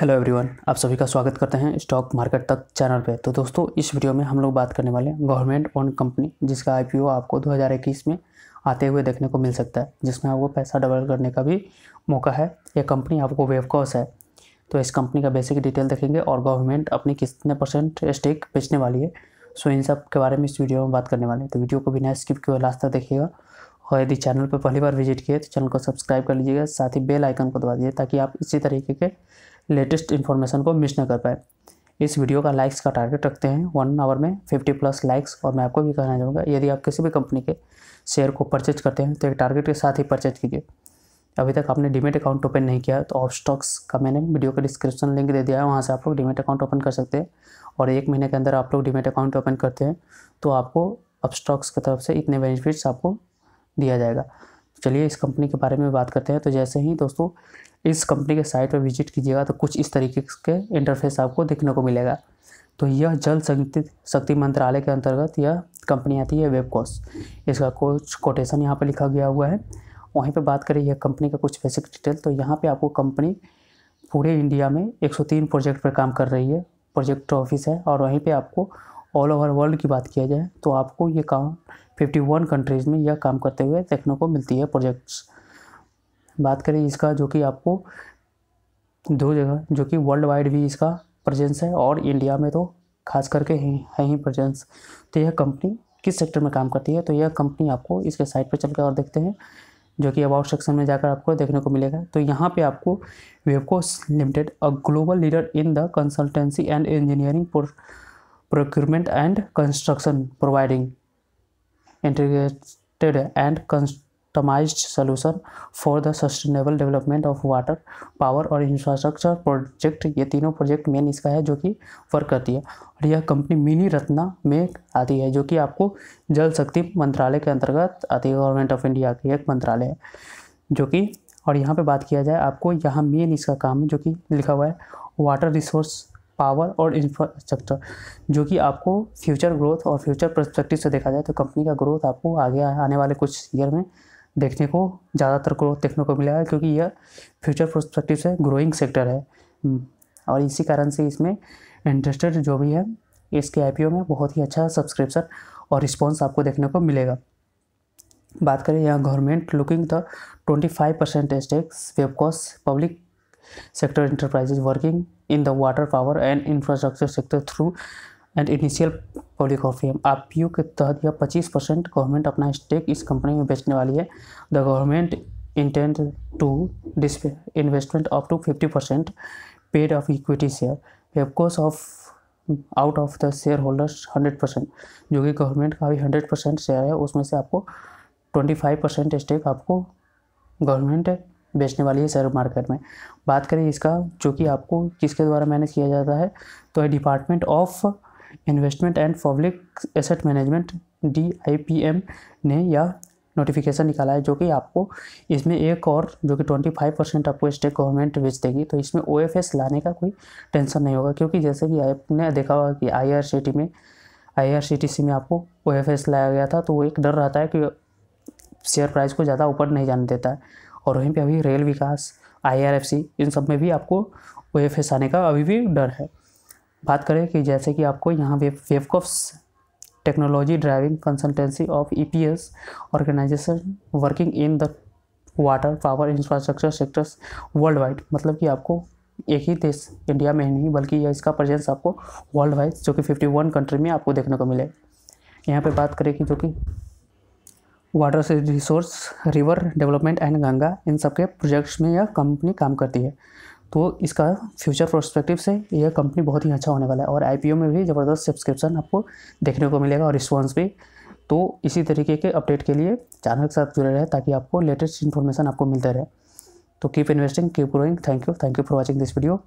hello everyone आप सभी का स्वागत करते हैं स्टॉक मार्केट तक चैनल पे तो दोस्तों इस वीडियो में हम लोग बात करने वाले हैं गवर्नमेंट ओन कंपनी जिसका आईपीओ आपको 2021 में आते हुए देखने को मिल सकता है जिसमें आपको पैसा डबल करने का भी मौका है यह कंपनी आपको वेवकॉस है तो इस कंपनी का बेसिक डिटेल देखेंगे और गवर्नमेंट अपनी कितने परसेंट स्टेक बेचने वाली है सो इन सब के बारे में इस वीडियो में बात करने वाले हैं तो वीडियो को बिना स्किप किए लास्ट तक देखिएगा और यदि चैनल पर पहली बार विजिट किए तो चैनल को सब्सक्राइब कर लीजिएगा साथ ही बेल आइकन को दबा दीजिए ताकि आप इसी तरीके के लेटेस्ट इन्फॉर्मेशन को मिस ना कर पाए इस वीडियो का लाइक्स का टारगेट रखते हैं वन आवर में फिफ्टी प्लस लाइक्स और मैं आपको भी कहना चाहूँगा यदि आप किसी भी कंपनी के शेयर को परचेज करते हैं तो एक टारगेट के साथ ही परचेज कीजिए अभी तक आपने डिमेट अकाउंट ओपन नहीं किया तो ऑफ स्टॉक्स का मैंने वीडियो का डिस्क्रिप्शन लिंक दे दिया है वहाँ से आप लोग डिमेट अकाउंट ओपन कर सकते हैं और एक महीने के अंदर आप लोग डिमेट अकाउंट ओपन करते हैं तो आपको अपस्टॉक्स की तरफ से इतने बेनिफिट्स आपको दिया जाएगा चलिए इस कंपनी के बारे में बात करते हैं तो जैसे ही दोस्तों इस कंपनी के साइट पर विजिट कीजिएगा तो कुछ इस तरीके के इंटरफेस आपको देखने को मिलेगा तो यह जल शक्ति शक्ति मंत्रालय के अंतर्गत यह कंपनी आती है वेबकॉस इसका कुछ कोटेशन यहाँ पर लिखा गया हुआ है वहीं पर बात करें यह कंपनी का कुछ बेसिक डिटेल तो यहाँ पर आपको कंपनी पूरे इंडिया में 103 प्रोजेक्ट पर काम कर रही है प्रोजेक्ट ऑफिस है और वहीं पे आपको ऑल ओवर वर्ल्ड की बात किया जाए तो आपको ये काम 51 कंट्रीज़ में यह काम करते हुए देखने को मिलती है प्रोजेक्ट्स बात करें इसका जो कि आपको दो जगह जो कि वर्ल्ड वाइड भी इसका प्रजेंस है और इंडिया में तो खास करके है ही प्रजेंस तो यह कंपनी किस सेक्टर में काम करती है तो यह कंपनी आपको इसके साइट पर चल कर और देखते हैं जो कि अबाउट सेक्शन में जाकर आपको देखने को मिलेगा तो यहाँ पे आपको वेबको limited a global leader in the consultancy and engineering procurement and construction providing integrated and customized solution for the sustainable development of water power और infrastructure project ये तीनों project मेन इसका है जो कि वर्क करती है और यह कंपनी मिनी रत्ना में आती है जो कि आपको जल शक्ति मंत्रालय के अंतर्गत आती है गवर्नमेंट ऑफ इंडिया की एक मंत्रालय है जो कि और यहाँ पे बात किया जाए आपको यहाँ मेन इसका काम है जो कि लिखा हुआ है वाटर रिसोर्स पावर और इंफ्रास्ट्रक्चर जो कि आपको फ्यूचर ग्रोथ और फ्यूचर परस्पेक्टिव से देखा जाए तो कंपनी का ग्रोथ आपको आगे आने वाले कुछ ईयर में देखने को ज़्यादातर ग्रोथ देखने को मिला है क्योंकि यह फ्यूचर परस्पेक्टिव से ग्रोइंग सेक्टर है हम्म, और इसी कारण से इसमें इंटरेस्टेड जो भी है इसके आई में बहुत ही अच्छा सब्सक्रिप्शन और रिस्पॉन्स आपको देखने को मिलेगा बात करें यहाँ government looking the twenty five percent stakes वेबकॉस public sector enterprises working in the water power and infrastructure sector through and initial public offering आप पी के तहत यह पच्चीस परसेंट गवर्नमेंट अपना स्टेक इस कंपनी में बेचने वाली है the government intent to disinvestment up to fifty percent paid of equity share वेबकोस of out of the shareholders hundred percent जो कि गवर्नमेंट का भी हंड्रेड परसेंट शेयर है उसमें से आपको ट्वेंटी फाइव परसेंट स्टेक आपको गवर्नमेंट बेचने वाली है शेयर मार्केट में बात करें इसका जो कि आपको किसके द्वारा मैनेज किया जाता है तो है department of investment and public asset management D ने यह नोटिफिकेशन निकाला है जो कि आपको इसमें एक और जो कि 25 परसेंट आपको स्टेट गवर्नमेंट बेच देगी तो इसमें ओ लाने का कोई टेंशन नहीं होगा क्योंकि जैसे कि आपने देखा होगा कि आई में आई में आपको ओ लाया गया था तो वो एक डर रहता है कि शेयर प्राइस को ज़्यादा ऊपर नहीं जाने देता है और वहीं पे अभी रेल विकास आई इन सब में भी आपको वेव आने का अभी भी डर है बात करें कि जैसे कि आपको यहाँ वेब वेवकॉफ्स technology driving consultancy of EPS organisation working in the water power infrastructure sectors worldwide मतलब कि आपको एक ही देश इंडिया में ही नहीं बल्कि यह इसका प्रेजेंस आपको वर्ल्ड वाइड जो कि 51 कंट्री में आपको देखने को मिलेगा यहाँ पे बात करें कि जो कि water resource river development and Ganga इन सब के प्रोजेक्ट्स में यह कंपनी काम करती है तो इसका फ्यूचर प्रोस्पेक्टिव से यह कंपनी बहुत ही अच्छा होने वाला है और आई में भी ज़बरदस्त सब्सक्रिप्शन आपको देखने को मिलेगा और रिस्पॉन्स भी तो इसी तरीके के अपडेट के लिए चैनल के साथ जुड़े रहे ताकि आपको लेटेस्ट इन्फॉर्मेशन आपको मिलता रहे तो keep investing keep growing thank you thank you for watching this video